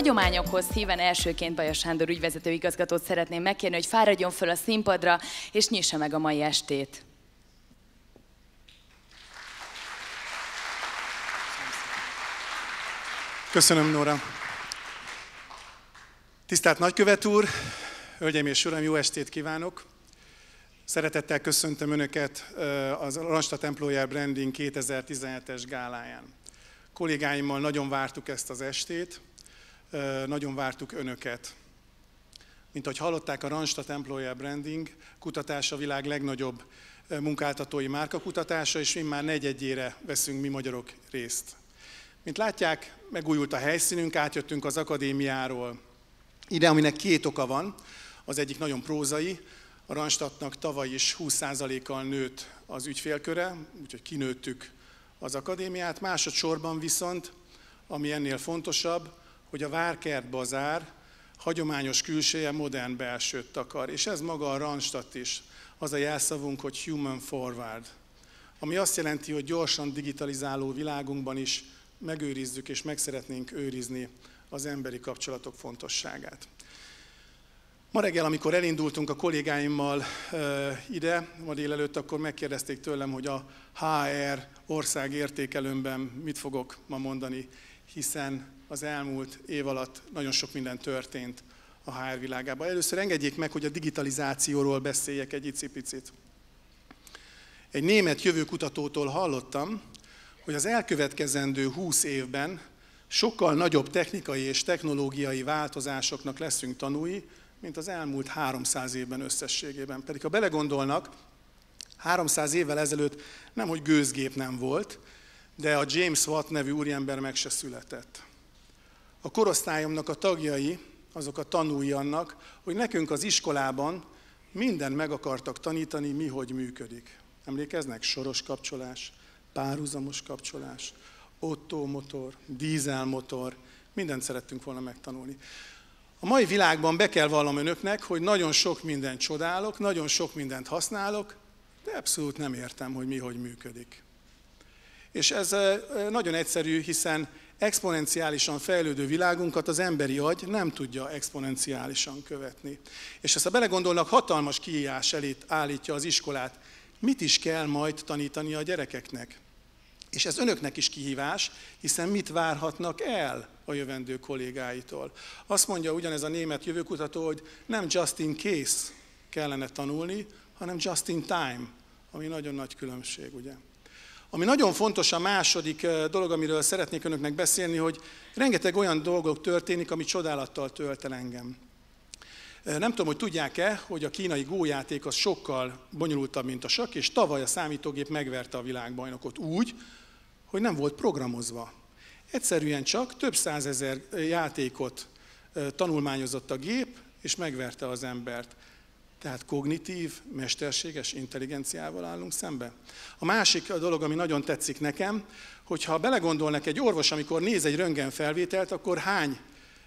hagyományokhoz híven elsőként Baja Sándor ügyvezető igazgatót szeretném megkérni, hogy fáradjon föl a színpadra, és nyissa meg a mai estét. Köszönöm, Nóra. Tisztelt nagykövet úr, hölgyeim és uram, jó estét kívánok! Szeretettel köszöntöm Önöket az Randstad Employer Branding 2017-es gáláján. Kollégáimmal nagyon vártuk ezt az estét, nagyon vártuk önöket. Mint ahogy hallották, a Randstad Employer Branding kutatása a világ legnagyobb munkáltatói márkakutatása, és már negyedjére veszünk mi magyarok részt. Mint látják, megújult a helyszínünk, átjöttünk az akadémiáról ide, aminek két oka van. Az egyik nagyon prózai, a Randstadtnak tavaly is 20%-kal nőtt az ügyfélköre, úgyhogy kinőttük az akadémiát. Másodszorban viszont, ami ennél fontosabb, hogy a Várkert bazár hagyományos külseje modern belsőt takar, és ez maga a Randstadt is, az a jelszavunk, hogy Human Forward, ami azt jelenti, hogy gyorsan digitalizáló világunkban is megőrizzük és meg szeretnénk őrizni az emberi kapcsolatok fontosságát. Ma reggel, amikor elindultunk a kollégáimmal ide, ma délelőtt, akkor megkérdezték tőlem, hogy a HR ország értékelőmben mit fogok ma mondani, hiszen az elmúlt év alatt nagyon sok minden történt a HR világában. Először engedjék meg, hogy a digitalizációról beszéljek egy icipicit. Egy német jövőkutatótól hallottam, hogy az elkövetkezendő 20 évben sokkal nagyobb technikai és technológiai változásoknak leszünk tanúi, mint az elmúlt 300 évben összességében. Pedig ha belegondolnak, 300 évvel ezelőtt nem, hogy gőzgép nem volt, de a James Watt nevű úriember meg se született a korosztályomnak a tagjai, azok a tanúi annak, hogy nekünk az iskolában minden meg akartak tanítani, mi hogy működik. Emlékeznek? Soros kapcsolás, párhuzamos kapcsolás, ottómotor, motor, dízelmotor, mindent szerettünk volna megtanulni. A mai világban be kell vallom önöknek, hogy nagyon sok mindent csodálok, nagyon sok mindent használok, de abszolút nem értem, hogy mi hogy működik. És ez eh, nagyon egyszerű, hiszen exponenciálisan fejlődő világunkat az emberi agy nem tudja exponenciálisan követni. És ezt a belegondolnak, hatalmas kihívás elét állítja az iskolát. Mit is kell majd tanítani a gyerekeknek? És ez önöknek is kihívás, hiszen mit várhatnak el a jövendő kollégáitól? Azt mondja ugyanez a német jövőkutató, hogy nem just in case kellene tanulni, hanem just in time, ami nagyon nagy különbség, ugye? Ami nagyon fontos a második dolog, amiről szeretnék önöknek beszélni, hogy rengeteg olyan dolgok történik, ami csodálattal tölt el engem. Nem tudom, hogy tudják-e, hogy a kínai gójáték az sokkal bonyolultabb, mint a sok, és tavaly a számítógép megverte a világbajnokot úgy, hogy nem volt programozva. Egyszerűen csak több százezer játékot tanulmányozott a gép, és megverte az embert. Tehát kognitív, mesterséges intelligenciával állunk szembe. A másik dolog, ami nagyon tetszik nekem, hogyha belegondolnak egy orvos, amikor néz egy röntgenfelvételt, akkor hány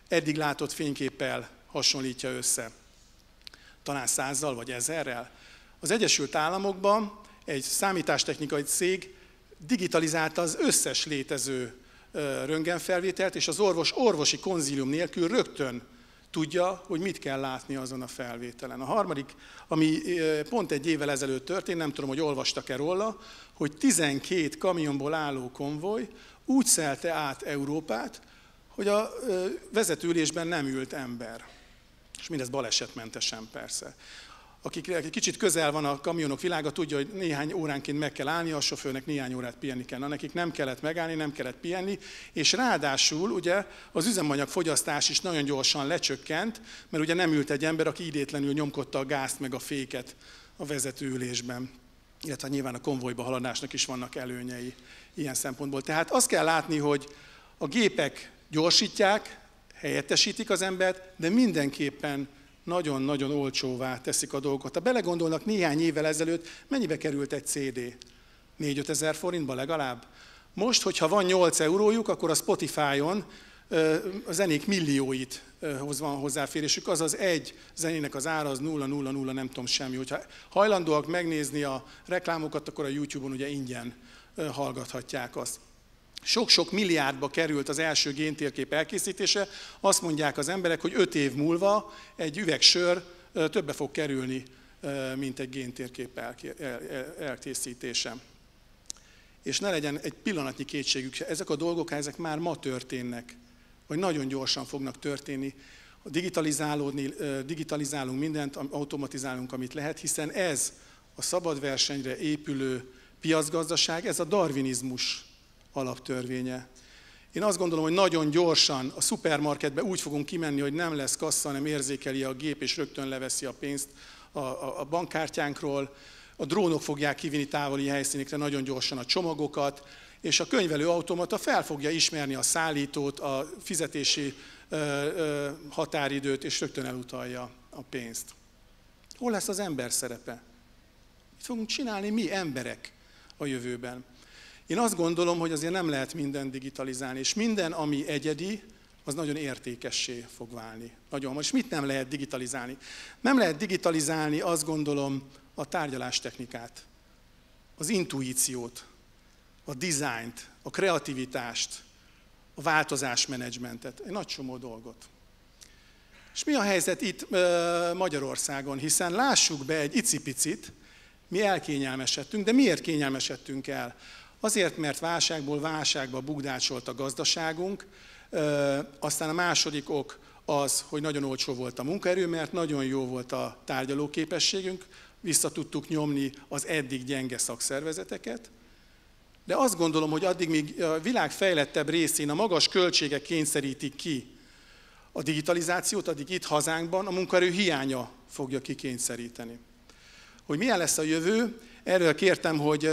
eddig látott fényképpel hasonlítja össze? Talán százzal vagy ezerrel? Az Egyesült Államokban egy számítástechnikai cég digitalizálta az összes létező röntgenfelvételt, és az orvos orvosi konzílium nélkül rögtön tudja, hogy mit kell látni azon a felvételen. A harmadik, ami pont egy évvel ezelőtt történt, nem tudom, hogy olvastak-e róla, hogy 12 kamionból álló konvoj úgy szelte át Európát, hogy a vezetőülésben nem ült ember. És mindez balesetmentesen persze aki egy kicsit közel van a kamionok világa, tudja, hogy néhány óránként meg kell állni, a sofőrnek néhány órát pihenni kell. Na, nekik nem kellett megállni, nem kellett pihenni, és ráadásul ugye az üzemanyag fogyasztás is nagyon gyorsan lecsökkent, mert ugye nem ült egy ember, aki idétlenül nyomkodta a gázt meg a féket a vezetőülésben illetve nyilván a konvojba haladásnak is vannak előnyei ilyen szempontból. Tehát azt kell látni, hogy a gépek gyorsítják, helyettesítik az embert, de mindenképpen nagyon-nagyon olcsóvá teszik a dolgot. Ha belegondolnak néhány évvel ezelőtt, mennyibe került egy CD? 4-5 ezer forintba legalább? Most, hogyha van 8 eurójuk, akkor a Spotify-on a zenék millióit hoz van hozzáférésük, azaz egy zenének az ára az 0, 0, 0, nem tudom semmi. Hogyha hajlandóak megnézni a reklámokat, akkor a YouTube-on ugye ingyen hallgathatják azt. Sok-sok milliárdba került az első géntérkép elkészítése, azt mondják az emberek, hogy öt év múlva egy üveg sör többe fog kerülni, mint egy géntérkép elkészítése. És ne legyen egy pillanatnyi kétségük, ezek a dolgok, ezek már ma történnek, vagy nagyon gyorsan fognak történni. Digitalizálódni, digitalizálunk mindent, automatizálunk, amit lehet, hiszen ez a szabad versenyre épülő piacgazdaság, ez a darwinizmus alaptörvénye. Én azt gondolom, hogy nagyon gyorsan a szupermarketbe úgy fogunk kimenni, hogy nem lesz kassa, hanem érzékeli a gép, és rögtön leveszi a pénzt a, a, a bankkártyánkról. A drónok fogják kivinni távoli helyszínekre nagyon gyorsan a csomagokat, és a könyvelő automata fel fogja ismerni a szállítót, a fizetési ö, ö, határidőt, és rögtön elutalja a pénzt. Hol lesz az ember szerepe? Mit fogunk csinálni mi emberek a jövőben? Én azt gondolom, hogy azért nem lehet minden digitalizálni, és minden, ami egyedi, az nagyon értékessé fog válni. Nagyon. És mit nem lehet digitalizálni? Nem lehet digitalizálni, azt gondolom, a tárgyalástechnikát, az intuíciót, a dizájnt, a kreativitást, a változásmenedzsmentet, egy nagy csomó dolgot. És mi a helyzet itt Magyarországon? Hiszen lássuk be egy icipicit, mi elkényelmesedtünk, de miért kényelmesedtünk el? Azért, mert válságból válságba bugdácsolt a gazdaságunk, aztán a második ok az, hogy nagyon olcsó volt a munkaerő, mert nagyon jó volt a tárgyalóképességünk, vissza tudtuk nyomni az eddig gyenge szakszervezeteket, de azt gondolom, hogy addig, míg a világ fejlettebb részén a magas költségek kényszerítik ki a digitalizációt, addig itt hazánkban a munkaerő hiánya fogja kikényszeríteni. Hogy milyen lesz a jövő, erről kértem, hogy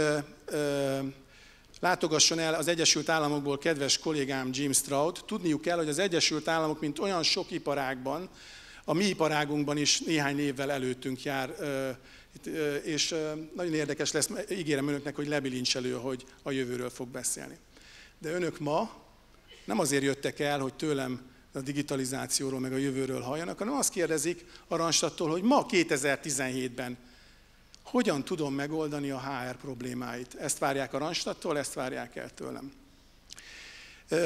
Látogasson el az Egyesült Államokból kedves kollégám Jim Stroud. Tudniuk kell, hogy az Egyesült Államok, mint olyan sok iparágban, a mi iparágunkban is néhány évvel előttünk jár, és nagyon érdekes lesz, ígérem önöknek, hogy lebilincselő, hogy a jövőről fog beszélni. De önök ma nem azért jöttek el, hogy tőlem a digitalizációról, meg a jövőről halljanak, hanem azt kérdezik a Randstattól, hogy ma 2017-ben hogyan tudom megoldani a HR problémáit. Ezt várják a Randstadtól, ezt várják el tőlem.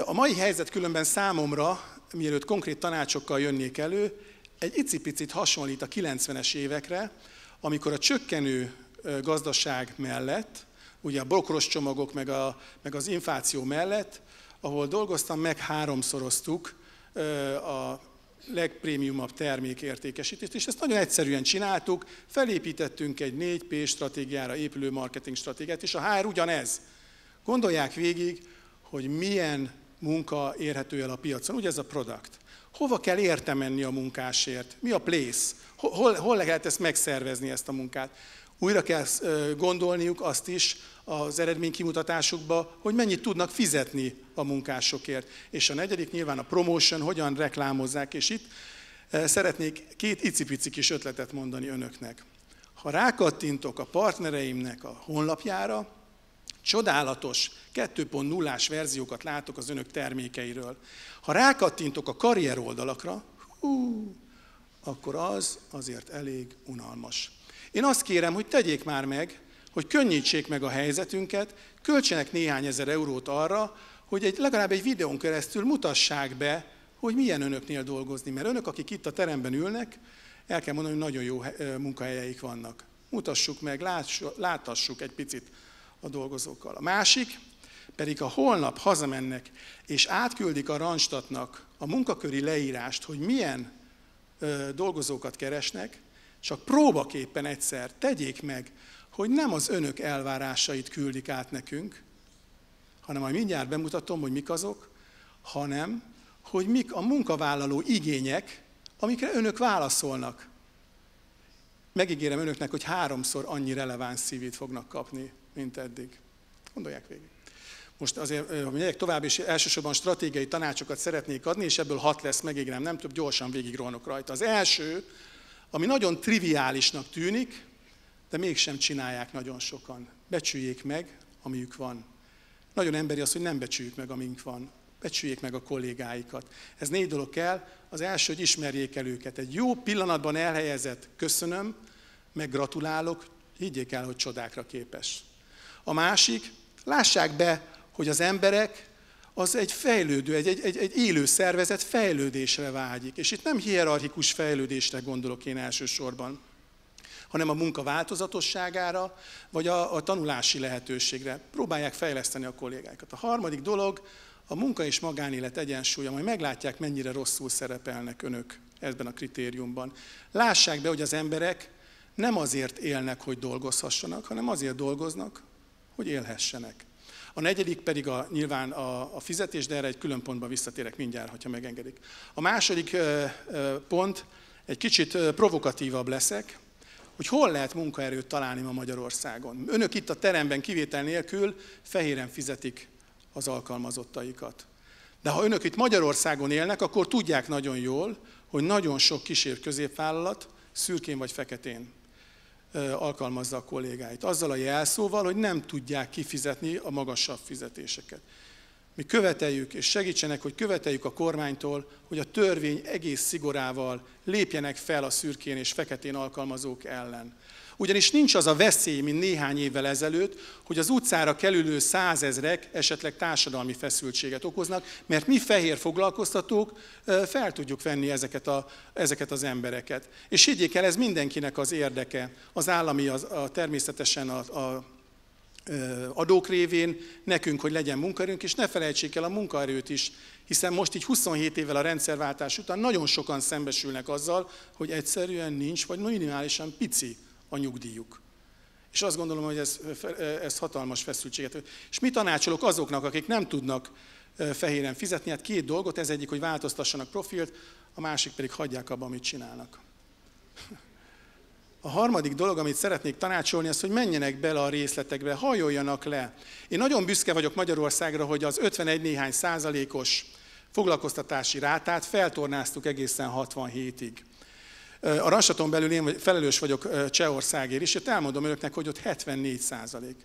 A mai helyzet különben számomra, mielőtt konkrét tanácsokkal jönnék elő, egy icipicit hasonlít a 90-es évekre, amikor a csökkenő gazdaság mellett, ugye a bokros csomagok meg, a, meg az infláció mellett, ahol dolgoztam, meg háromszoroztuk a legprémiumabb értékesítést, és ezt nagyon egyszerűen csináltuk, felépítettünk egy 4P stratégiára épülő marketing stratégiát, és a HR ugyanez. Gondolják végig, hogy milyen munka érhető el a piacon, ugye ez a product. Hova kell érte menni a munkásért? Mi a place? Hol, hol lehet ezt megszervezni, ezt a munkát? Újra kell gondolniuk azt is az eredménykimutatásukba, hogy mennyit tudnak fizetni a munkásokért. És a negyedik nyilván a promotion, hogyan reklámozzák, és itt szeretnék két icipici kis ötletet mondani önöknek. Ha rákattintok a partnereimnek a honlapjára, csodálatos 2.0-ás verziókat látok az önök termékeiről. Ha rákattintok a karrier oldalakra, hú, akkor az azért elég unalmas. Én azt kérem, hogy tegyék már meg, hogy könnyítsék meg a helyzetünket, költsenek néhány ezer eurót arra, hogy egy, legalább egy videón keresztül mutassák be, hogy milyen önöknél dolgozni. Mert önök, akik itt a teremben ülnek, el kell mondani, hogy nagyon jó eh, munkahelyeik vannak. Mutassuk meg, látassuk egy picit a dolgozókkal. A másik, pedig a holnap hazamennek és átküldik a Randstatnak a munkaköri leírást, hogy milyen eh, dolgozókat keresnek, csak próbaképpen egyszer tegyék meg, hogy nem az önök elvárásait küldik át nekünk, hanem majd mindjárt bemutatom, hogy mik azok, hanem hogy mik a munkavállaló igények, amikre önök válaszolnak. Megígérem önöknek, hogy háromszor annyi releváns szívét fognak kapni, mint eddig. Gondolják végig. Most azért, ha megyek tovább, és elsősorban stratégiai tanácsokat szeretnék adni, és ebből hat lesz, megígérem, nem több, gyorsan végig rajta. Az első, ami nagyon triviálisnak tűnik, de mégsem csinálják nagyon sokan. Becsüljék meg, amiük van. Nagyon emberi az, hogy nem becsüljük meg, amink van. Becsüljék meg a kollégáikat. Ez négy dolog kell. Az első, hogy ismerjék el őket. Egy jó pillanatban elhelyezett köszönöm, meg gratulálok, higgyék el, hogy csodákra képes. A másik, lássák be, hogy az emberek az egy fejlődő, egy, egy, egy, egy élő szervezet fejlődésre vágyik. És itt nem hierarchikus fejlődésre gondolok én elsősorban, hanem a munka változatosságára, vagy a, a tanulási lehetőségre. Próbálják fejleszteni a kollégákat. A harmadik dolog, a munka és magánélet egyensúlya, majd meglátják, mennyire rosszul szerepelnek önök ebben a kritériumban. Lássák be, hogy az emberek nem azért élnek, hogy dolgozhassanak, hanem azért dolgoznak, hogy élhessenek. A negyedik pedig a, nyilván a, a fizetés, de erre egy külön pontban visszatérek mindjárt, ha megengedik. A második pont, egy kicsit provokatívabb leszek, hogy hol lehet munkaerőt találni ma Magyarországon. Önök itt a teremben kivétel nélkül fehéren fizetik az alkalmazottaikat. De ha önök itt Magyarországon élnek, akkor tudják nagyon jól, hogy nagyon sok kísér középvállalat szürkén vagy feketén alkalmazza a kollégáit. Azzal a jelszóval, hogy nem tudják kifizetni a magasabb fizetéseket. Mi követeljük, és segítsenek, hogy követeljük a kormánytól, hogy a törvény egész szigorával lépjenek fel a szürkén és feketén alkalmazók ellen. Ugyanis nincs az a veszély, mint néhány évvel ezelőtt, hogy az utcára kerülő százezrek esetleg társadalmi feszültséget okoznak, mert mi fehér foglalkoztatók fel tudjuk venni ezeket, a, ezeket az embereket. És higgyék el, ez mindenkinek az érdeke. Az állami az, a, természetesen a, a adók révén nekünk, hogy legyen munkaerőnk, és ne felejtsék el a munkaerőt is, hiszen most így 27 évvel a rendszerváltás után nagyon sokan szembesülnek azzal, hogy egyszerűen nincs, vagy minimálisan pici a nyugdíjuk. És azt gondolom, hogy ez, ez hatalmas feszültséget. És mi tanácsolok azoknak, akik nem tudnak fehéren fizetni? Hát két dolgot, ez egyik, hogy változtassanak profilt, a másik pedig hagyják abba, amit csinálnak. A harmadik dolog, amit szeretnék tanácsolni, az, hogy menjenek bele a részletekbe, hajoljanak le. Én nagyon büszke vagyok Magyarországra, hogy az 51 néhány százalékos foglalkoztatási rátát feltornáztuk egészen 67-ig. A Rassaton belül én felelős vagyok Csehországért és és elmondom önöknek, hogy ott 74 százalék.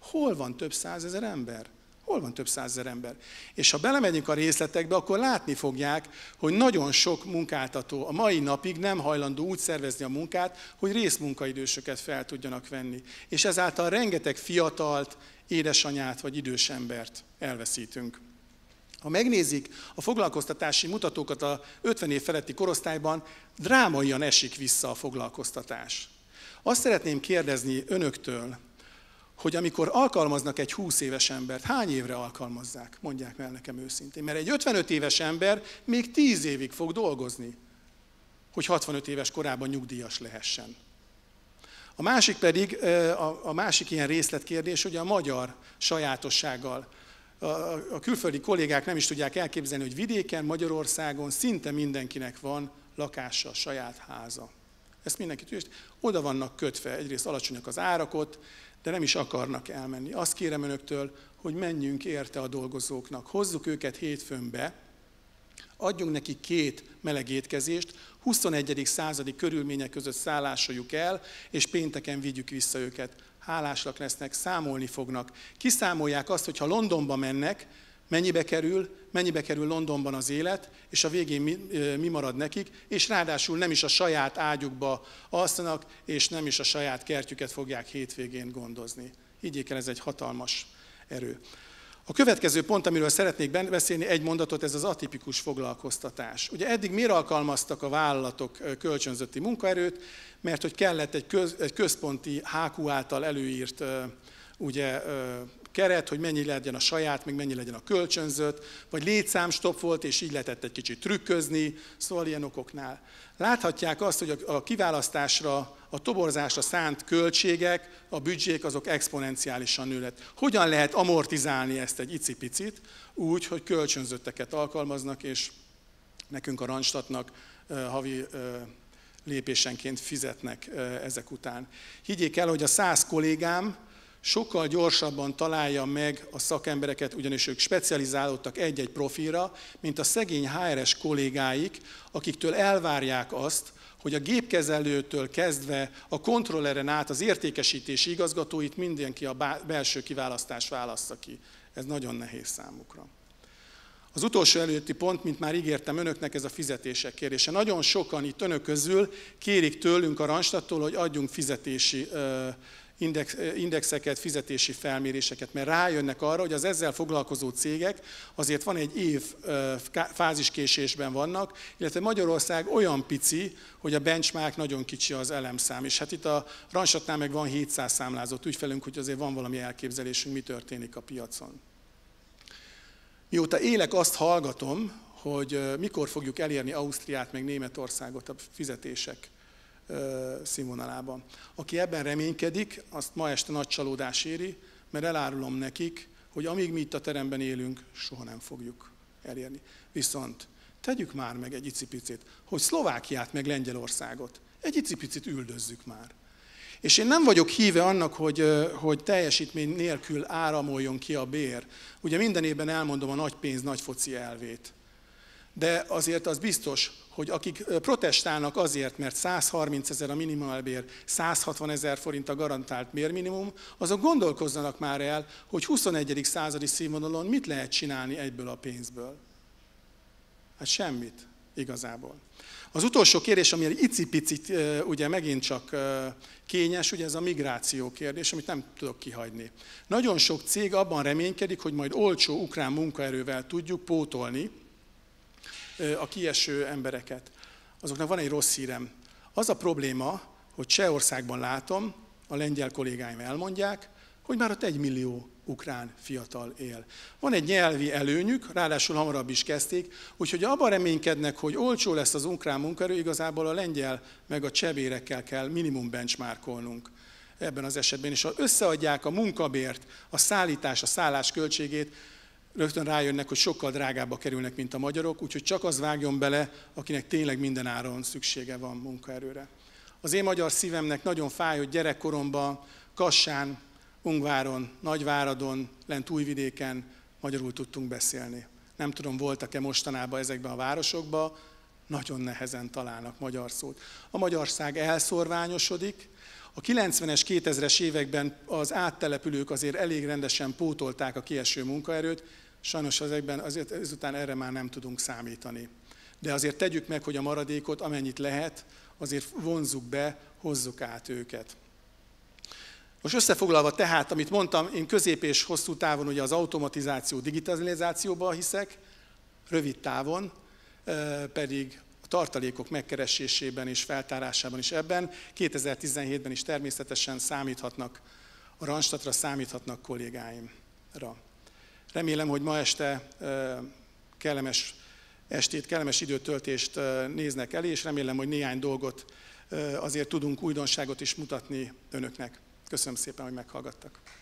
Hol van több százezer ember? Hol van több százezer ember? És ha belemegyünk a részletekbe, akkor látni fogják, hogy nagyon sok munkáltató a mai napig nem hajlandó úgy szervezni a munkát, hogy részmunkaidősöket fel tudjanak venni. És ezáltal rengeteg fiatalt, édesanyát vagy idős embert elveszítünk. Ha megnézik a foglalkoztatási mutatókat a 50 év feletti korosztályban, drámaian esik vissza a foglalkoztatás. Azt szeretném kérdezni önöktől, hogy amikor alkalmaznak egy 20 éves embert, hány évre alkalmazzák? Mondják el nekem őszintén. Mert egy 55 éves ember még 10 évig fog dolgozni, hogy 65 éves korában nyugdíjas lehessen. A másik pedig, a másik ilyen részletkérdés, hogy a magyar sajátossággal a külföldi kollégák nem is tudják elképzelni, hogy vidéken, Magyarországon szinte mindenkinek van lakása, saját háza. Ezt mindenki tudja, oda vannak kötve, egyrészt alacsonyak az árak ott, de nem is akarnak elmenni. Azt kérem önöktől, hogy menjünk érte a dolgozóknak, hozzuk őket hétfőn be, adjunk neki két meleg étkezést, 21. századi körülmények között szállásoljuk el, és pénteken vigyük vissza őket hálásak lesznek, számolni fognak. Kiszámolják azt, hogy ha Londonba mennek, mennyibe kerül, mennyibe kerül Londonban az élet, és a végén mi, mi marad nekik, és ráadásul nem is a saját ágyukba alszanak, és nem is a saját kertjüket fogják hétvégén gondozni. Higgyék el, ez egy hatalmas erő. A következő pont, amiről szeretnék beszélni, egy mondatot, ez az atipikus foglalkoztatás. Ugye eddig miért alkalmaztak a vállalatok kölcsönzötti munkaerőt? Mert hogy kellett egy, köz, egy központi HQ által előírt ugye, keret, hogy mennyi legyen a saját, meg mennyi legyen a kölcsönzött, vagy létszámstopp volt, és így lehetett egy kicsit trükközni, szóval ilyen okoknál. Láthatják azt, hogy a kiválasztásra, a toborzásra szánt költségek, a büdzsék azok exponenciálisan nőlet. Hogyan lehet amortizálni ezt egy icipicit úgy, hogy kölcsönzötteket alkalmaznak, és nekünk a Randstadtnak havi lépésenként fizetnek ezek után. Higgyék el, hogy a száz kollégám, sokkal gyorsabban találja meg a szakembereket, ugyanis ők specializálódtak egy-egy profilra, mint a szegény HRS kollégáik, akiktől elvárják azt, hogy a gépkezelőtől kezdve a kontrolleren át az értékesítési igazgatóit mindenki a belső kiválasztás válassza ki. Ez nagyon nehéz számukra. Az utolsó előtti pont, mint már ígértem önöknek, ez a fizetések kérdése. Nagyon sokan itt önök közül kérik tőlünk a Ranstattól, hogy adjunk fizetési index, indexeket, fizetési felméréseket, mert rájönnek arra, hogy az ezzel foglalkozó cégek azért van egy év fáziskésésben vannak, illetve Magyarország olyan pici, hogy a benchmark nagyon kicsi az elemszám. És hát itt a Ransatnál meg van 700 számlázott ügyfelünk, hogy azért van valami elképzelésünk, mi történik a piacon. Mióta élek, azt hallgatom, hogy mikor fogjuk elérni Ausztriát, meg Németországot a fizetések színvonalában. Aki ebben reménykedik, azt ma este nagy csalódás éri, mert elárulom nekik, hogy amíg mi itt a teremben élünk, soha nem fogjuk elérni. Viszont tegyük már meg egy icipicit, hogy Szlovákiát meg Lengyelországot egy icipicit üldözzük már. És én nem vagyok híve annak, hogy, hogy teljesítmény nélkül áramoljon ki a bér. Ugye minden évben elmondom a nagy pénz, nagy foci elvét de azért az biztos, hogy akik protestálnak azért, mert 130 ezer a minimálbér, 160 ezer forint a garantált bérminimum, azok gondolkozzanak már el, hogy 21. századi színvonalon mit lehet csinálni egyből a pénzből. Hát semmit igazából. Az utolsó kérdés, ami egy icipicit ugye megint csak kényes, ugye ez a migráció kérdés, amit nem tudok kihagyni. Nagyon sok cég abban reménykedik, hogy majd olcsó ukrán munkaerővel tudjuk pótolni a kieső embereket. Azoknak van egy rossz hírem. Az a probléma, hogy Csehországban látom, a lengyel kollégáim elmondják, hogy már ott egy millió ukrán fiatal él. Van egy nyelvi előnyük, ráadásul hamarabb is kezdték, úgyhogy abban reménykednek, hogy olcsó lesz az ukrán munkaerő, igazából a lengyel meg a csebérekkel kell minimum benchmarkolnunk ebben az esetben, és ha összeadják a munkabért, a szállítás, a szállás költségét, rögtön rájönnek, hogy sokkal drágábba kerülnek, mint a magyarok, úgyhogy csak az vágjon bele, akinek tényleg minden áron szüksége van munkaerőre. Az én magyar szívemnek nagyon fáj, hogy gyerekkoromban Kassán, Ungváron, Nagyváradon, lent Újvidéken magyarul tudtunk beszélni. Nem tudom, voltak-e mostanában ezekben a városokban, nagyon nehezen találnak magyar szót. A magyarság elszorványosodik, a 90-es, 2000-es években az áttelepülők azért elég rendesen pótolták a kieső munkaerőt, sajnos ezekben azért ezután erre már nem tudunk számítani. De azért tegyük meg, hogy a maradékot, amennyit lehet, azért vonzuk be, hozzuk át őket. Most összefoglalva tehát, amit mondtam, én közép és hosszú távon ugye az automatizáció, digitalizációba hiszek, rövid távon pedig tartalékok megkeresésében és feltárásában is ebben. 2017-ben is természetesen számíthatnak, a Randstadtra számíthatnak kollégáimra. Remélem, hogy ma este kellemes estét, kellemes időtöltést néznek elé, és remélem, hogy néhány dolgot azért tudunk újdonságot is mutatni önöknek. Köszönöm szépen, hogy meghallgattak.